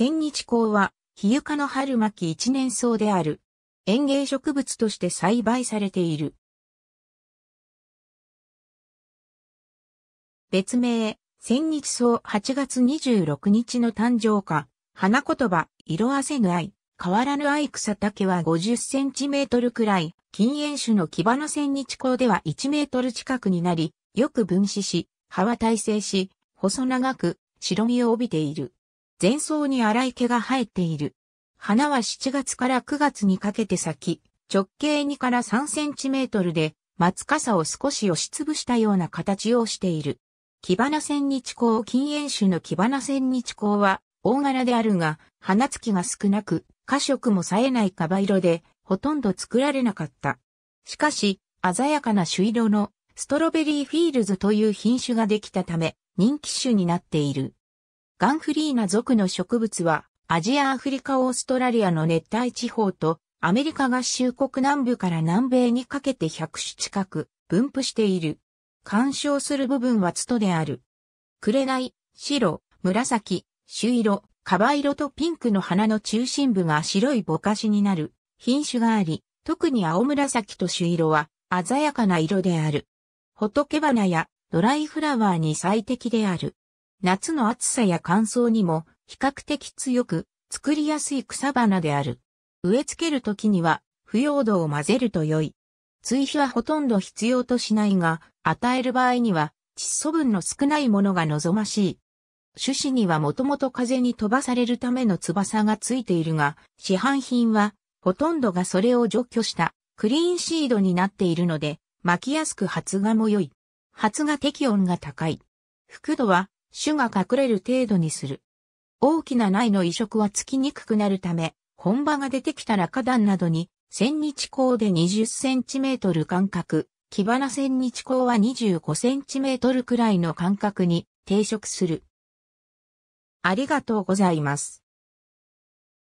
千日紅は、日床の春巻き一年草である。園芸植物として栽培されている。別名、千日草8月26日の誕生花、花言葉、色あせぬ愛、変わらぬ愛草丈は50センチメートルくらい、禁煙種の木場の千日光では1メートル近くになり、よく分子し、葉は耐性し、細長く、白身を帯びている。前奏に荒い毛が生えている。花は7月から9月にかけて咲き、直径2から3センチメートルで、松笠を少し押しつぶしたような形をしている。木花千日紅禁煙種の木花千日香は、大柄であるが、花付きが少なく、花色も冴えないカバ色で、ほとんど作られなかった。しかし、鮮やかな朱色のストロベリーフィールズという品種ができたため、人気種になっている。ガンフリーナ属の植物は、アジア・アフリカ・オーストラリアの熱帯地方と、アメリカ合衆国南部から南米にかけて100種近く分布している。干渉する部分はツトである。紅、白、紫、朱色、カバ色とピンクの花の中心部が白いぼかしになる品種があり、特に青紫と朱色は鮮やかな色である。仏花やドライフラワーに最適である。夏の暑さや乾燥にも比較的強く作りやすい草花である。植え付けるときには腐葉土を混ぜると良い。追肥はほとんど必要としないが、与える場合には窒素分の少ないものが望ましい。種子にはもともと風に飛ばされるための翼がついているが、市販品はほとんどがそれを除去したクリーンシードになっているので、巻きやすく発芽も良い。発芽適温が高い。覆土は種が隠れる程度にする。大きな苗の移植はつきにくくなるため、本場が出てきたら花壇などに、千日光で20センチメートル間隔、木花千日光は25センチメートルくらいの間隔に定植する。ありがとうございます。